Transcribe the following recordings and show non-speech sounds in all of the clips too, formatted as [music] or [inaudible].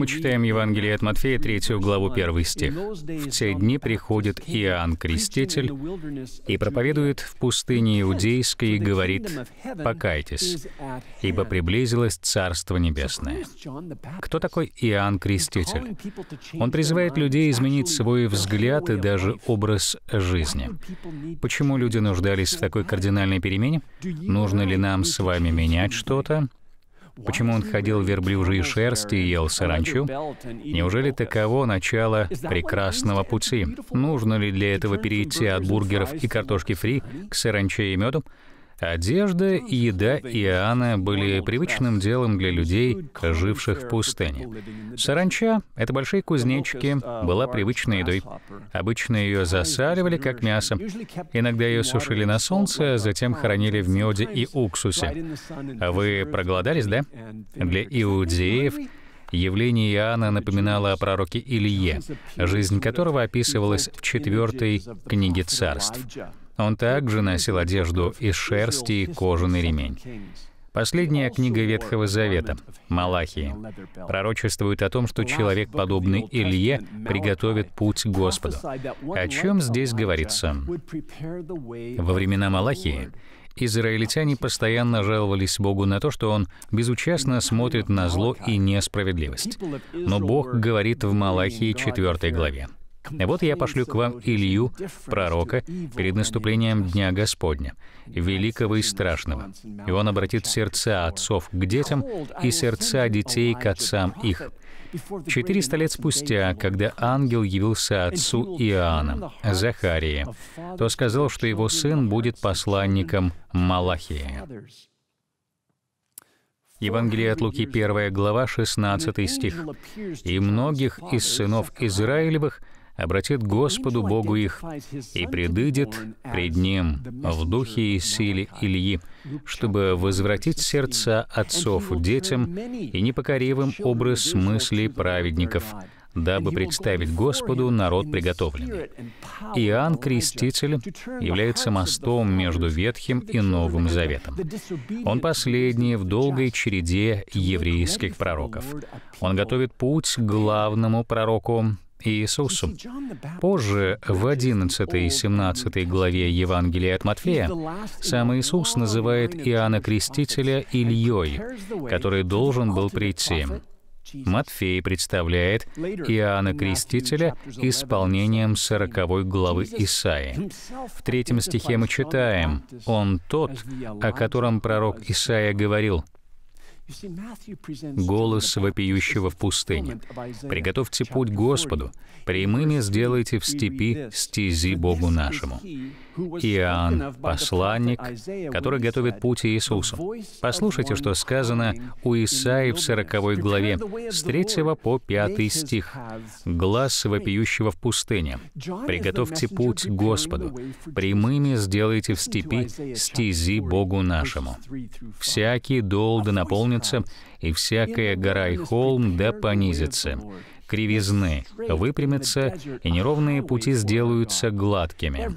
Мы читаем Евангелие от Матфея, 3 главу, 1 стих. «В те дни приходит Иоанн Креститель и проповедует в пустыне Иудейской и говорит, «Покайтесь, ибо приблизилось Царство Небесное». Кто такой Иоанн Креститель? Он призывает людей изменить свой взгляд и даже образ жизни. Почему люди нуждались в такой кардинальной перемене? Нужно ли нам с вами менять что-то? Почему он ходил в верблюжьей шерсти и ел саранчу? Неужели таково начало прекрасного пути? Нужно ли для этого перейти от бургеров и картошки фри к саранче и меду? Одежда и еда Иоанна были привычным делом для людей, живших в пустыне. Саранча — это большие кузнечики, была привычной едой. Обычно ее засаливали, как мясо. Иногда ее сушили на солнце, затем хоронили в меде и уксусе. А вы проголодались, да? Для иудеев Явление Иоанна напоминало о пророке Илье, жизнь которого описывалась в четвертой книге царств. Он также носил одежду из шерсти и кожаный ремень. Последняя книга Ветхого Завета, Малахии, пророчествует о том, что человек, подобный Илье, приготовит путь Господу. О чем здесь говорится? Во времена Малахии израильтяне постоянно жаловались Богу на то, что Он безучастно смотрит на зло и несправедливость. Но Бог говорит в Малахии 4 главе. Вот я пошлю к вам Илью, пророка, перед наступлением Дня Господня, великого и страшного. И он обратит сердца отцов к детям и сердца детей к отцам их. 400 лет спустя, когда ангел явился отцу Иоанна, Захарии, то сказал, что его сын будет посланником Малахии. Евангелие от Луки, 1 глава, 16 стих. «И многих из сынов Израилевых — обратит Господу Богу их и предыдет пред Ним в духе и силе Ильи, чтобы возвратить сердца отцов детям и непокоривым образ мыслей праведников, дабы представить Господу народ приготовленный. Иоанн Креститель является мостом между Ветхим и Новым Заветом. Он последний в долгой череде еврейских пророков. Он готовит путь к главному пророку, Иисусу. Позже, в 11 и 17 главе Евангелия от Матфея, сам Иисус называет Иоанна Крестителя Ильей, который должен был прийти. Матфей представляет Иоанна Крестителя исполнением 40 главы Исаи. В третьем стихе мы читаем «Он тот, о котором пророк Исаия говорил, Голос вопиющего в пустыне. Приготовьте путь Господу, прямыми сделайте в степи стези Богу нашему. Иоанн, посланник, который готовит путь Иисусу. Послушайте, что сказано у Исаи в 40 главе, с 3 по 5 стих. «Глаз вопиющего в пустыне, приготовьте путь Господу, прямыми сделайте в степи стези Богу нашему. Всякий дол да наполнится, и всякая гора и холм да понизится кривизны, выпрямятся и неровные пути сделаются гладкими.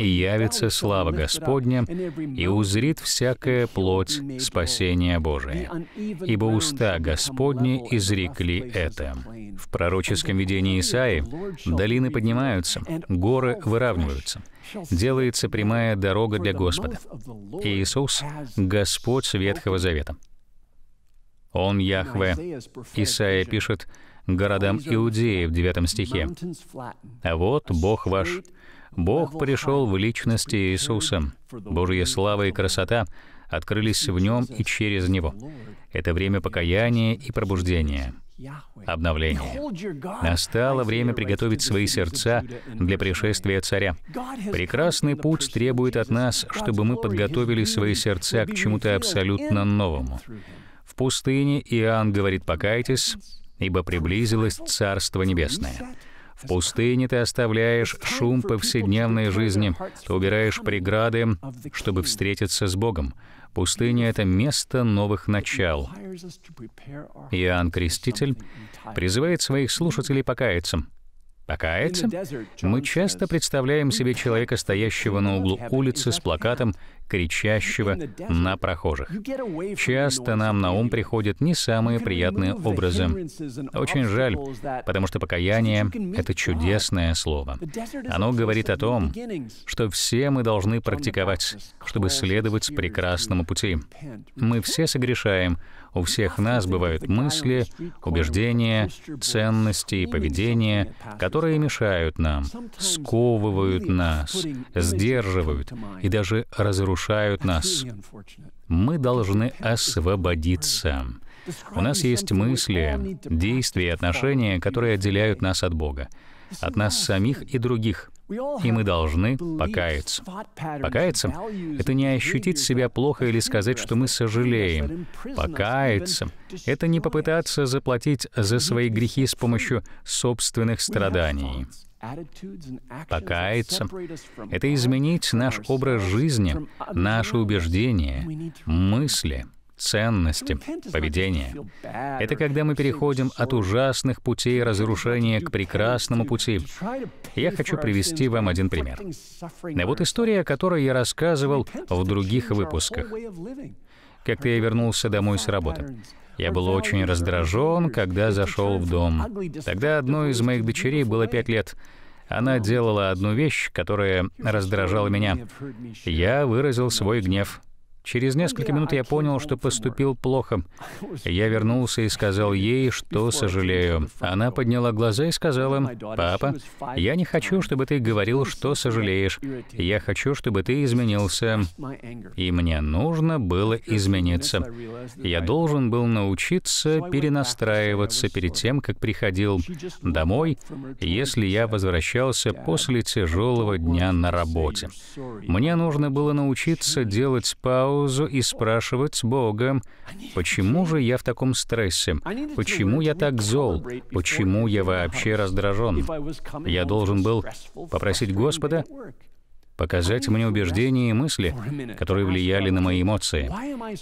И явится слава Господня, и узрит всякая плоть спасения Божия. Ибо уста Господни изрекли это. В пророческом видении Исаи долины поднимаются, горы выравниваются. Делается прямая дорога для Господа. Иисус — Господь Ветхого Завета. Он Яхве. Исаия пишет, городам Иудеи в 9 стихе. «А вот Бог ваш, Бог пришел в личности Иисуса. Божья слава и красота открылись в Нем и через Него. Это время покаяния и пробуждения, обновления. Настало время приготовить свои сердца для пришествия Царя. Прекрасный путь требует от нас, чтобы мы подготовили свои сердца к чему-то абсолютно новому. В пустыне Иоанн говорит «покайтесь», ибо приблизилось Царство Небесное. В пустыне ты оставляешь шум повседневной жизни, ты убираешь преграды, чтобы встретиться с Богом. Пустыня — это место новых начал. Иоанн Креститель призывает своих слушателей покаяться — Покаяться? мы часто представляем себе человека, стоящего на углу улицы с плакатом, кричащего на прохожих. Часто нам на ум приходят не самые приятные образы. Очень жаль, потому что покаяние — это чудесное слово. Оно говорит о том, что все мы должны практиковать, чтобы следовать прекрасному пути. Мы все согрешаем, у всех нас бывают мысли, убеждения, ценности и поведение, которые мешают нам, сковывают нас, сдерживают и даже разрушают нас. Мы должны освободиться. У нас есть мысли, действия и отношения, которые отделяют нас от Бога, от нас самих и других. И мы должны покаяться. Покаяться — это не ощутить себя плохо или сказать, что мы сожалеем. Покаяться — это не попытаться заплатить за свои грехи с помощью собственных страданий. Покаяться — это изменить наш образ жизни, наши убеждения, мысли — ценности, поведения. Это когда мы переходим от ужасных путей разрушения к прекрасному пути. Я хочу привести вам один пример. И вот история, о которой я рассказывал в других выпусках. Как-то я вернулся домой с работы. Я был очень раздражен, когда зашел в дом. Тогда одной из моих дочерей было пять лет. Она делала одну вещь, которая раздражала меня. Я выразил свой гнев. Через несколько минут я понял, что поступил плохо. Я вернулся и сказал ей, что сожалею. Она подняла глаза и сказала, «Папа, я не хочу, чтобы ты говорил, что сожалеешь. Я хочу, чтобы ты изменился». И мне нужно было измениться. Я должен был научиться перенастраиваться перед тем, как приходил домой, если я возвращался после тяжелого дня на работе. Мне нужно было научиться делать паузу, паузу и спрашивать с Богом, почему же я в таком стрессе, почему я так зол, почему я вообще раздражен. Я должен был попросить Господа показать мне убеждения и мысли, которые влияли на мои эмоции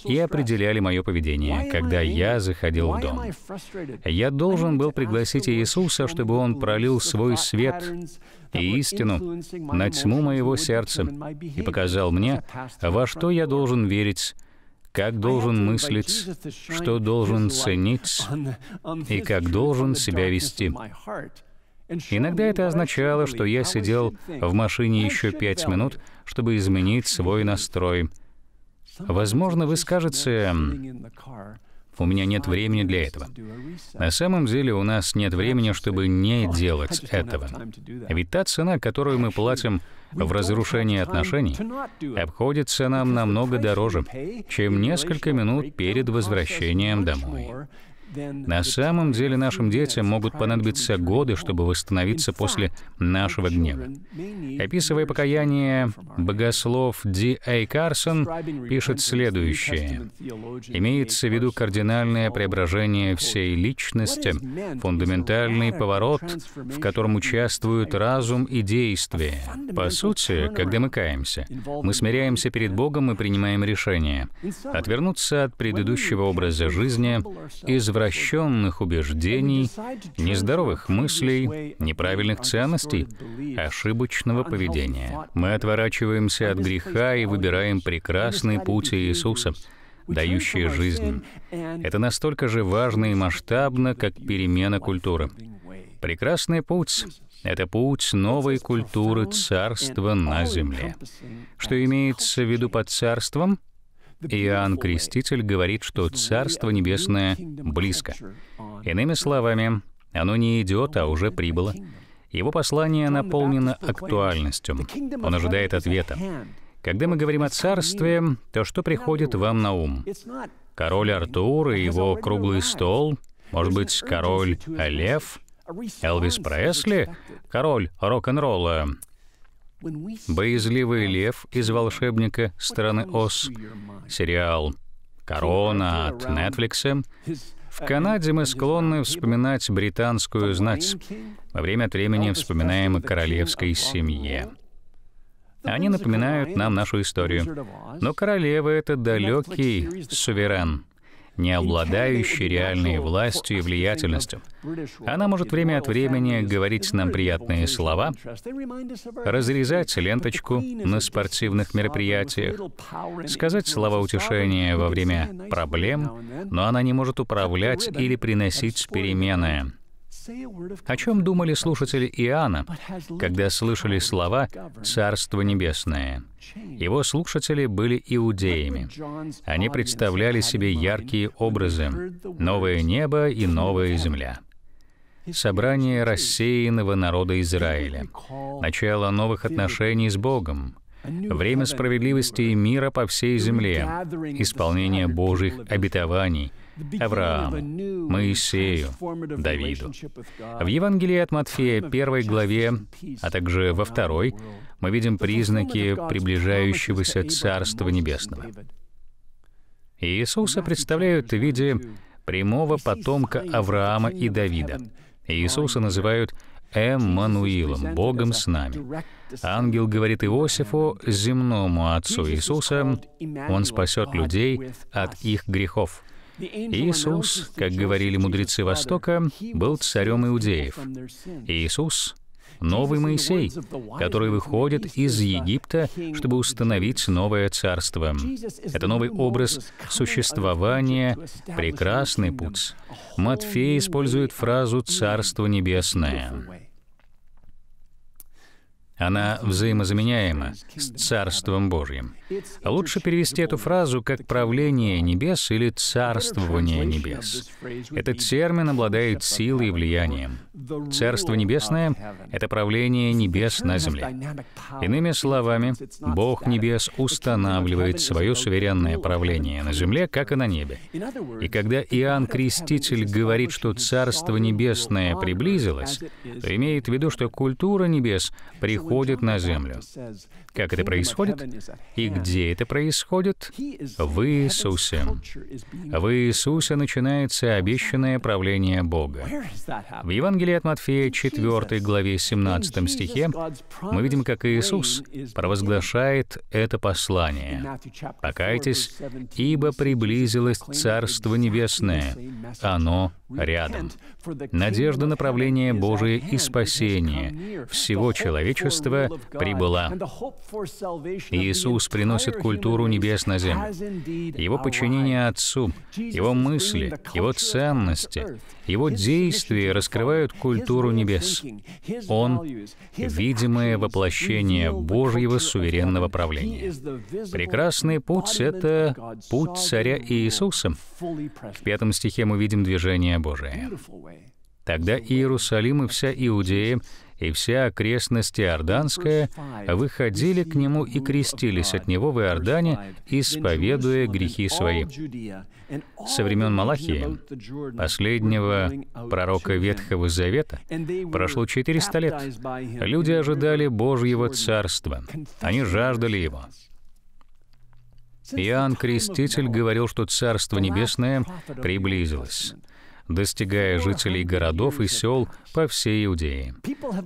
и определяли мое поведение, когда я заходил в дом. Я должен был пригласить Иисуса, чтобы Он пролил свой свет и истину на тьму моего сердца и показал мне, во что я должен верить, как должен мыслить, что должен ценить [laughs] и как должен себя вести. Иногда это означало, что я сидел в машине еще пять минут, чтобы изменить свой настрой. Возможно, вы скажете, у меня нет времени для этого. На самом деле у нас нет времени, чтобы не делать этого. Ведь та цена, которую мы платим в разрушении отношений, обходится нам намного дороже, чем несколько минут перед возвращением домой на самом деле нашим детям могут понадобиться годы, чтобы восстановиться после нашего гнева. Описывая покаяние, богослов Ди Эй Карсон пишет следующее. Имеется в виду кардинальное преображение всей личности, фундаментальный поворот, в котором участвуют разум и действие. По сути, когда мы каемся, мы смиряемся перед Богом и принимаем решение отвернуться от предыдущего образа жизни, извратиться извращенных убеждений, нездоровых мыслей, неправильных ценностей, ошибочного поведения. Мы отворачиваемся от греха и выбираем прекрасный путь Иисуса, дающий жизнь. Это настолько же важно и масштабно, как перемена культуры. Прекрасный путь — это путь новой культуры царства на земле. Что имеется в виду под царством — Иоанн Креститель говорит, что Царство Небесное близко. Иными словами, оно не идет, а уже прибыло. Его послание наполнено актуальностью. Он ожидает ответа. Когда мы говорим о царстве, то что приходит вам на ум? Король Артур и его круглый стол? Может быть, король Лев? Элвис Пресли? Король рок-н-ролла? «Боязливый лев» из «Волшебника» страны Ос, сериал «Корона» от Netflix, в Канаде мы склонны вспоминать британскую знать. Во время от времени вспоминаем о королевской семье. Они напоминают нам нашу историю. Но королева — это далекий суверен не обладающей реальной властью и влиятельностью. Она может время от времени говорить нам приятные слова, разрезать ленточку на спортивных мероприятиях, сказать слова утешения во время проблем, но она не может управлять или приносить перемены. О чем думали слушатели Иоанна, когда слышали слова «Царство Небесное»? Его слушатели были иудеями. Они представляли себе яркие образы — новое небо и новая земля. Собрание рассеянного народа Израиля, начало новых отношений с Богом, время справедливости и мира по всей земле, исполнение Божьих обетований — Аврааму, Моисею, Давиду. В Евангелии от Матфея, первой главе, а также во второй, мы видим признаки приближающегося Царства Небесного. Иисуса представляют в виде прямого потомка Авраама и Давида. Иисуса называют Эммануилом, Богом с нами. Ангел говорит Иосифу, земному отцу Иисуса, «Он спасет людей от их грехов». Иисус, как говорили мудрецы Востока, был царем иудеев. Иисус — новый Моисей, который выходит из Египта, чтобы установить новое царство. Это новый образ существования, прекрасный путь. Матфей использует фразу «Царство небесное». Она взаимозаменяема с Царством Божьим. Лучше перевести эту фразу как «правление небес» или «царствование небес». Этот термин обладает силой и влиянием. Царство Небесное — это правление небес на земле. Иными словами, Бог Небес устанавливает свое суверенное правление на земле, как и на небе. И когда Иоанн Креститель говорит, что Царство Небесное приблизилось, то имеет в виду, что культура небес приходит сходит на землю. Как это происходит и где это происходит? В Иисусе. В Иисусе начинается обещанное правление Бога. В Евангелии от Матфея 4 главе 17 стихе мы видим, как Иисус провозглашает это послание. «Покайтесь, ибо приблизилось Царство Небесное, оно рядом». Надежда на правление Божие и спасение всего человечества прибыла. Иисус приносит культуру небес на землю. Его подчинение Отцу, Его мысли, Его ценности, Его действия раскрывают культуру небес. Он — видимое воплощение Божьего суверенного правления. Прекрасный путь — это путь Царя Иисуса. В пятом стихе мы видим движение Божие. Тогда Иерусалим и вся Иудея и вся окрестность Иорданская выходили к нему и крестились от него в Иордане, исповедуя грехи свои. Со времен Малахии, последнего пророка Ветхого Завета, прошло 400 лет. Люди ожидали Божьего Царства. Они жаждали Его. Иоанн Креститель говорил, что Царство Небесное приблизилось достигая жителей городов и сел по всей Иудее.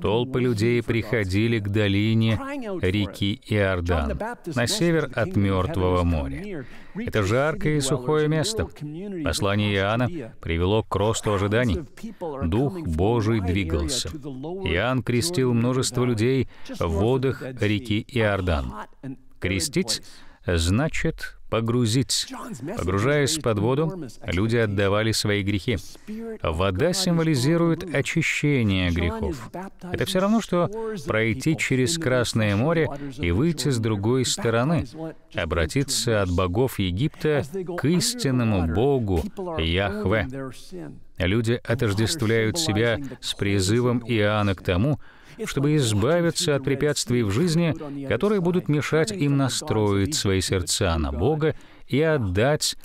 Толпы людей приходили к долине реки Иордан, на север от Мертвого моря. Это жаркое и сухое место. Послание Иоанна привело к росту ожиданий. Дух Божий двигался. Иоанн крестил множество людей в водах реки Иордан. Крестить значит погрузить. Погружаясь под воду, люди отдавали свои грехи. Вода символизирует очищение грехов. Это все равно, что пройти через Красное море и выйти с другой стороны, обратиться от богов Египта к истинному Богу Яхве. Люди отождествляют себя с призывом Иоанна к тому, чтобы избавиться от препятствий в жизни, которые будут мешать им настроить свои сердца на Бога и отдать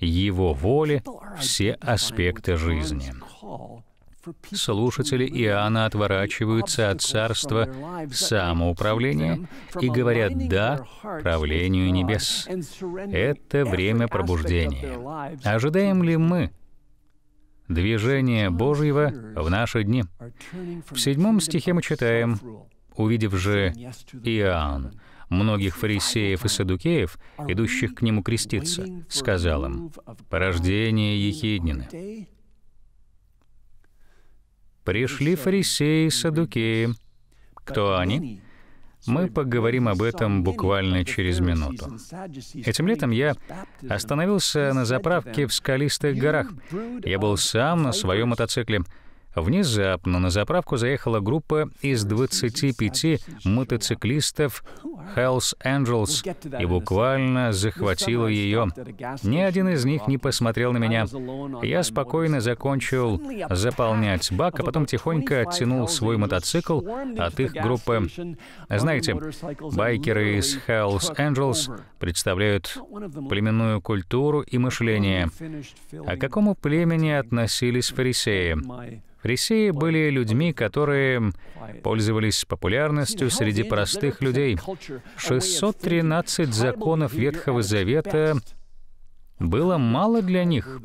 Его воле все аспекты жизни. Слушатели Иоанна отворачиваются от царства самоуправления и говорят «да» правлению небес. Это время пробуждения. Ожидаем ли мы, Движение Божьего в наши дни. В седьмом стихе мы читаем, «Увидев же Иоанн, многих фарисеев и садукеев, идущих к нему креститься, сказал им, «Порождение Ехиднины». Пришли фарисеи и садукеи. Кто они? Мы поговорим об этом буквально через минуту. Этим летом я остановился на заправке в Скалистых горах. Я был сам на своем мотоцикле. Внезапно на заправку заехала группа из 25 мотоциклистов Hells Angels и буквально захватила ее. Ни один из них не посмотрел на меня. Я спокойно закончил заполнять бак, а потом тихонько оттянул свой мотоцикл от их группы. Знаете, байкеры из Hells Angels представляют племенную культуру и мышление. А к какому племени относились фарисеи? Фарисеи были людьми, которые пользовались популярностью среди простых людей. 613 законов Ветхого Завета было мало для них.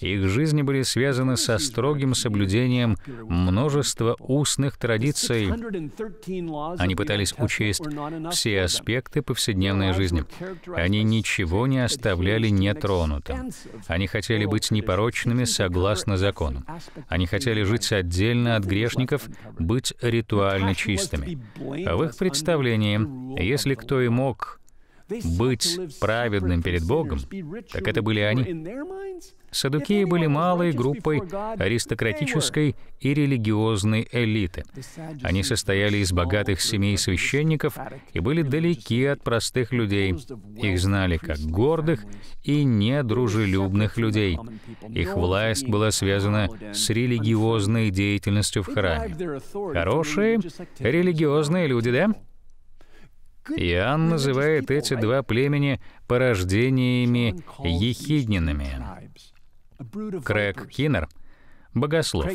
Их жизни были связаны со строгим соблюдением множества устных традиций. Они пытались учесть все аспекты повседневной жизни. Они ничего не оставляли нетронутым. Они хотели быть непорочными согласно закону. Они хотели жить отдельно от грешников, быть ритуально чистыми. В их представлении, если кто и мог быть праведным перед Богом, так это были они. Садукеи были малой группой аристократической и религиозной элиты. Они состояли из богатых семей священников и были далеки от простых людей. Их знали как гордых и недружелюбных людей. Их власть была связана с религиозной деятельностью в храме. Хорошие религиозные люди, да? Иоанн называет эти два племени порождениями ехиднинами. Крэг Киннер — богослов.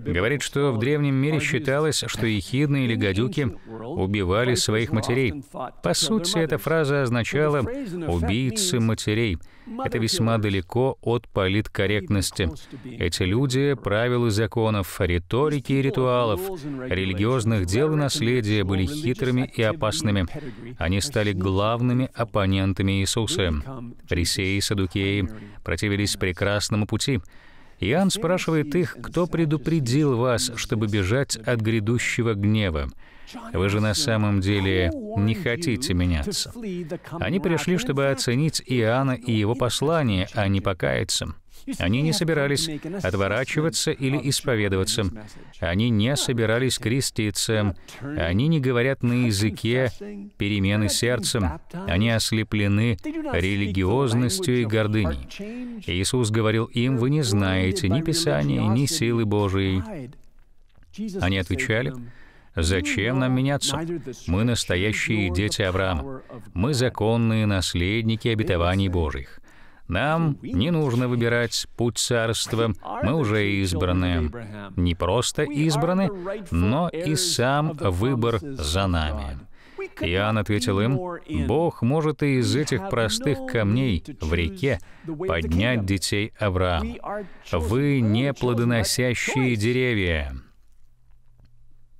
Говорит, что в древнем мире считалось, что ехидны или гадюки убивали своих матерей. По сути, эта фраза означала «убийцы матерей». Это весьма далеко от политкорректности. Эти люди правил и законов, риторики и ритуалов, религиозных дел и наследия были хитрыми и опасными. Они стали главными оппонентами Иисуса. Фарисеи и садукеи противились прекрасному пути — Иоанн спрашивает их, кто предупредил вас, чтобы бежать от грядущего гнева? Вы же на самом деле не хотите меняться. Они пришли, чтобы оценить Иоанна и его послание, а не покаяться. Они не собирались отворачиваться или исповедоваться. Они не собирались креститься. Они не говорят на языке перемены сердцем. Они ослеплены религиозностью и гордыней. Иисус говорил им, «Вы не знаете ни Писания, ни силы Божией». Они отвечали, Зачем нам меняться? Мы настоящие дети Авраама. Мы законные наследники обетований Божьих. Нам не нужно выбирать путь царства. Мы уже избраны. Не просто избраны, но и сам выбор за нами. Иоанн ответил им, «Бог может и из этих простых камней в реке поднять детей Авраама. Вы не плодоносящие деревья,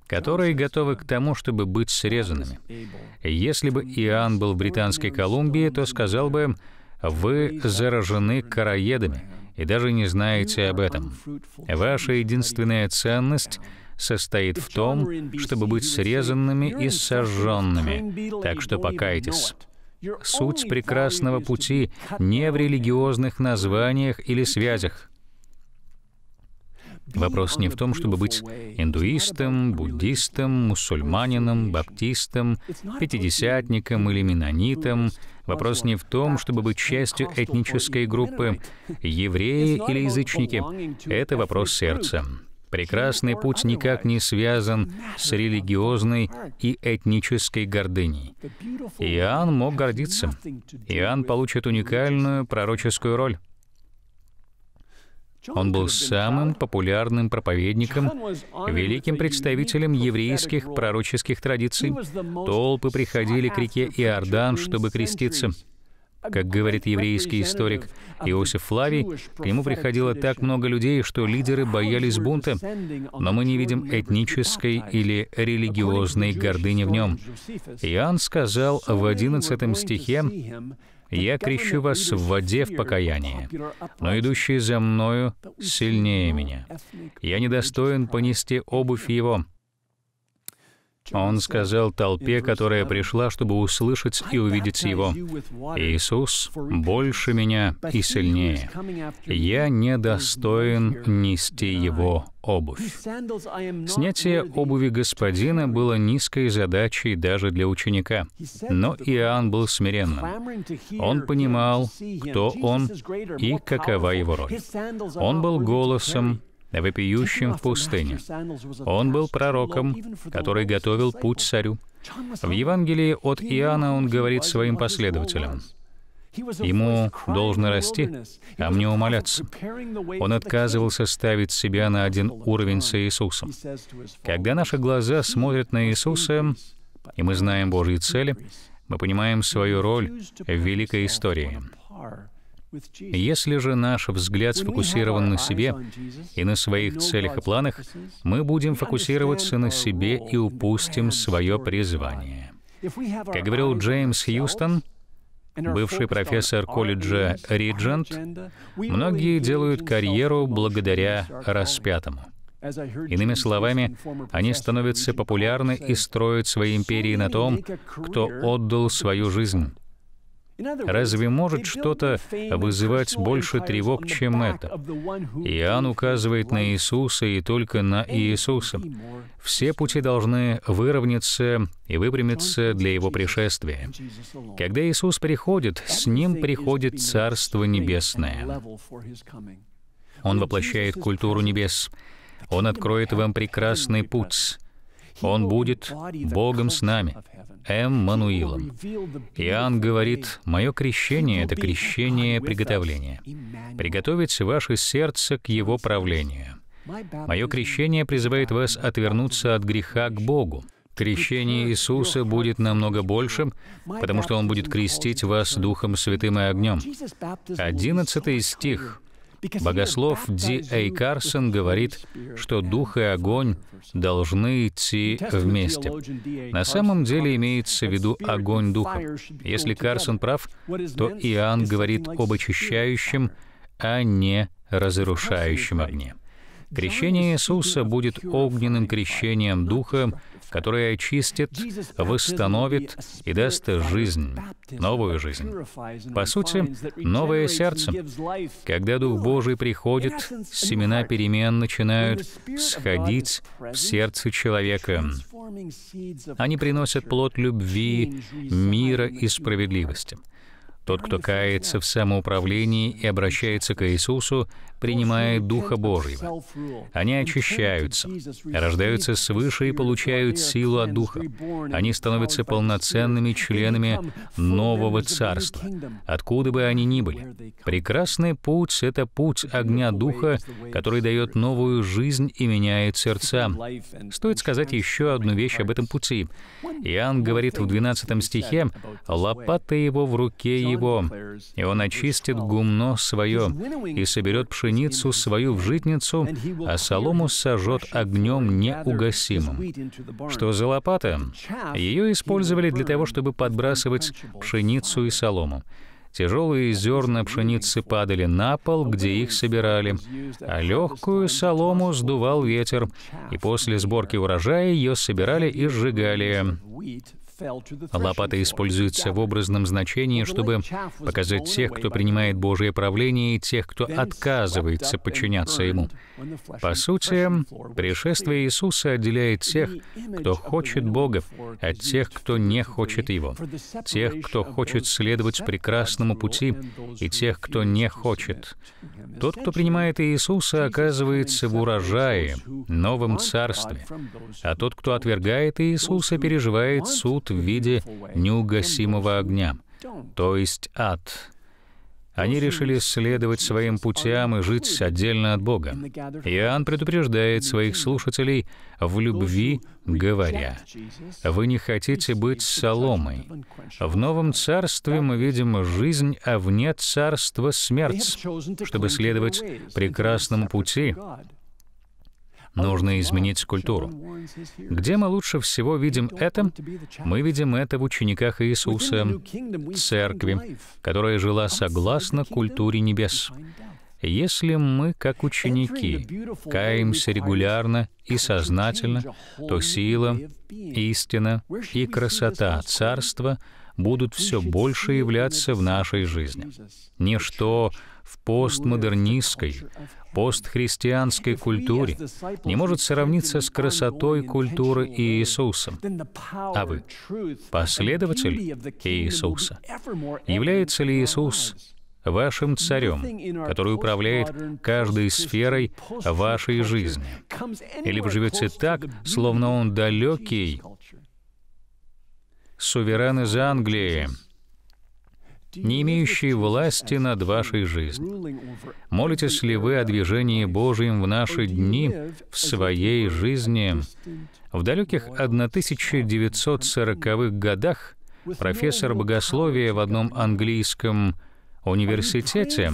которые готовы к тому, чтобы быть срезанными. Если бы Иоанн был в Британской Колумбии, то сказал бы вы заражены караедами и даже не знаете об этом. Ваша единственная ценность состоит в том, чтобы быть срезанными и сожженными, так что покайтесь. Суть прекрасного пути не в религиозных названиях или связях. Вопрос не в том, чтобы быть индуистом, буддистом, мусульманином, баптистом, пятидесятником или менонитом. Вопрос не в том, чтобы быть частью этнической группы, евреи или язычники. Это вопрос сердца. Прекрасный путь никак не связан с религиозной и этнической гордыней. Иоанн мог гордиться. Иоанн получит уникальную пророческую роль. Он был самым популярным проповедником, великим представителем еврейских пророческих традиций. Толпы приходили к реке Иордан, чтобы креститься. Как говорит еврейский историк Иосиф Флавий, к нему приходило так много людей, что лидеры боялись бунта, но мы не видим этнической или религиозной гордыни в нем. Иоанн сказал в 11 стихе, я крещу вас в воде в покаянии, но идущий за мною сильнее меня. Я недостоин понести обувь его, а он сказал толпе, которая пришла, чтобы услышать и увидеть Его, «Иисус больше меня и сильнее. Я не достоин нести Его обувь». Снятие обуви Господина было низкой задачей даже для ученика, но Иоанн был смиренным. Он понимал, кто он и какова его роль. Он был голосом, вопиющим в пустыне. Он был пророком, который готовил путь царю. В Евангелии от Иоанна он говорит своим последователям, Ему должно расти, а мне умоляться. Он отказывался ставить себя на один уровень с Иисусом. Когда наши глаза смотрят на Иисуса, и мы знаем Божьи цели, мы понимаем свою роль в великой истории. Если же наш взгляд сфокусирован на себе и на своих целях и планах, мы будем фокусироваться на себе и упустим свое призвание. Как говорил Джеймс Хьюстон, бывший профессор колледжа Риджент, многие делают карьеру благодаря распятому. Иными словами, они становятся популярны и строят свои империи на том, кто отдал свою жизнь. Разве может что-то вызывать больше тревог, чем это? Иоанн указывает на Иисуса и только на Иисуса. Все пути должны выровняться и выпрямиться для Его пришествия. Когда Иисус приходит, с Ним приходит Царство Небесное. Он воплощает культуру небес. Он откроет вам прекрасный путь. Он будет Богом с нами. М. Мануилом. Иоанн говорит, «Мое крещение — это крещение приготовления. Приготовить ваше сердце к его правлению. Мое крещение призывает вас отвернуться от греха к Богу. Крещение Иисуса будет намного большим, потому что Он будет крестить вас Духом Святым и огнем. 11 стих. Богослов Ди Эй Карсон говорит, что дух и огонь должны идти вместе. На самом деле имеется в виду огонь духа. Если Карсон прав, то Иоанн говорит об очищающем, а не разрушающем огне. Крещение Иисуса будет огненным крещением Духа, которое очистит, восстановит и даст жизнь, новую жизнь. По сути, новое сердце. Когда Дух Божий приходит, семена перемен начинают сходить в сердце человека. Они приносят плод любви, мира и справедливости. Тот, кто кается в самоуправлении и обращается к Иисусу, принимает Духа Божьего. Они очищаются, рождаются свыше и получают силу от Духа. Они становятся полноценными членами нового царства, откуда бы они ни были. Прекрасный путь — это путь огня Духа, который дает новую жизнь и меняет сердца. Стоит сказать еще одну вещь об этом пути. Иоанн говорит в 12 стихе, «Лопата его в руке его его, и он очистит гумно свое, и соберет пшеницу свою в житницу, а солому сожжет огнем неугасимым. Что за лопата? Ее использовали для того, чтобы подбрасывать пшеницу и солому. Тяжелые зерна пшеницы падали на пол, где их собирали, а легкую солому сдувал ветер, и после сборки урожая ее собирали и сжигали. Лопата используется в образном значении, чтобы показать тех, кто принимает Божие правление, и тех, кто отказывается подчиняться Ему. По сути, пришествие Иисуса отделяет тех, кто хочет Бога, от тех, кто не хочет Его, тех, кто хочет следовать прекрасному пути, и тех, кто не хочет. Тот, кто принимает Иисуса, оказывается в урожае, новом царстве, а тот, кто отвергает Иисуса, переживает суд в виде неугасимого огня, то есть ад. Они решили следовать своим путям и жить отдельно от Бога. Иоанн предупреждает своих слушателей в любви, говоря, «Вы не хотите быть соломой. В новом царстве мы видим жизнь, а вне царства смерть, чтобы следовать прекрасному пути, Нужно изменить культуру. Где мы лучше всего видим это? Мы видим это в учениках Иисуса, церкви, которая жила согласно культуре небес. Если мы, как ученики, каемся регулярно и сознательно, то сила, истина и красота Царства будут все больше являться в нашей жизни. Ничто в постмодернистской, постхристианской культуре не может сравниться с красотой культуры Иисуса. А вы — последователь Иисуса. Является ли Иисус вашим царем, который управляет каждой сферой вашей жизни? Или вы живете так, словно он далекий суверен из Англии, не имеющие власти над вашей жизнью? Молитесь ли вы о движении Божьем в наши дни, в своей жизни? В далеких 1940-х годах профессор богословия в одном английском университете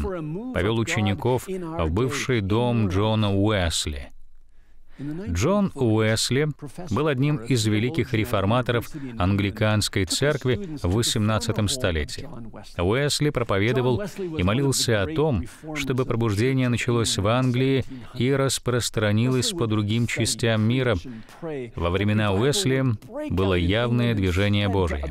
повел учеников в бывший дом Джона Уэсли — Джон Уэсли был одним из великих реформаторов англиканской церкви в XVIII столетии. Уэсли проповедовал и молился о том, чтобы пробуждение началось в Англии и распространилось по другим частям мира. Во времена Уэсли было явное движение Божие.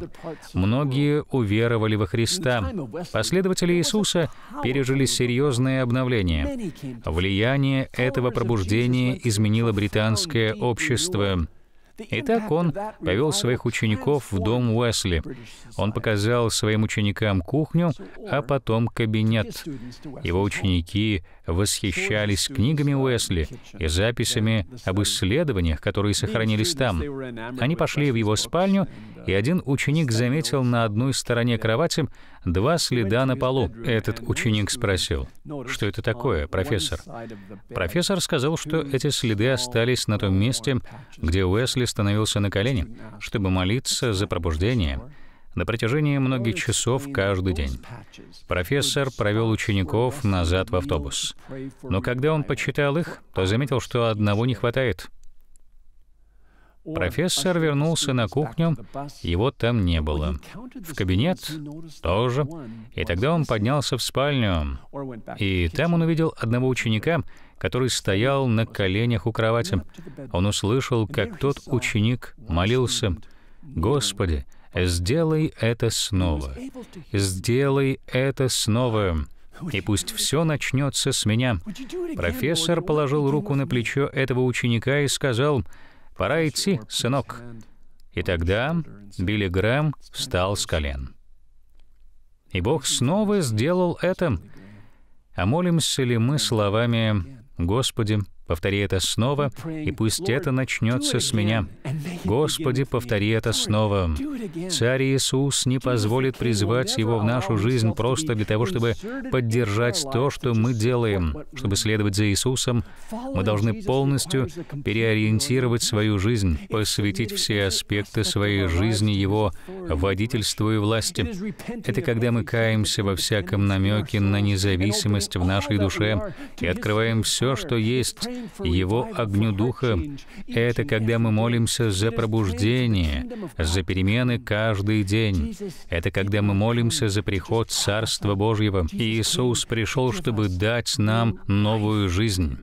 Многие уверовали во Христа. Последователи Иисуса пережили серьезное обновление. Влияние этого пробуждения изменило посещало британское общество. Итак, он повел своих учеников в дом Уэсли. Он показал своим ученикам кухню, а потом кабинет. Его ученики восхищались книгами Уэсли и записями об исследованиях, которые сохранились там. Они пошли в его спальню, и один ученик заметил на одной стороне кровати два следа на полу. Этот ученик спросил, что это такое, профессор? Профессор сказал, что эти следы остались на том месте, где Уэсли становился на колени, чтобы молиться за пробуждение на протяжении многих часов каждый день. Профессор провел учеников назад в автобус. Но когда он почитал их, то заметил, что одного не хватает. Профессор вернулся на кухню, его там не было. В кабинет тоже. И тогда он поднялся в спальню. И там он увидел одного ученика, который стоял на коленях у кровати. Он услышал, как тот ученик молился, «Господи, Сделай это снова. Сделай это снова. И пусть все начнется с меня. Профессор положил руку на плечо этого ученика и сказал, «Пора идти, сынок». И тогда Билли Грэм встал с колен. И Бог снова сделал это. А молимся ли мы словами «Господи, Повтори это снова, и пусть это начнется с меня. Господи, повтори это снова. Царь Иисус не позволит призывать Его в нашу жизнь просто для того, чтобы поддержать то, что мы делаем. Чтобы следовать за Иисусом, мы должны полностью переориентировать свою жизнь, посвятить все аспекты своей жизни Его водительству и власти. Это когда мы каемся во всяком намеке на независимость в нашей душе и открываем все, что есть, его огню Духа — это когда мы молимся за пробуждение, за перемены каждый день. Это когда мы молимся за приход Царства Божьего. Иисус пришел, чтобы дать нам новую жизнь.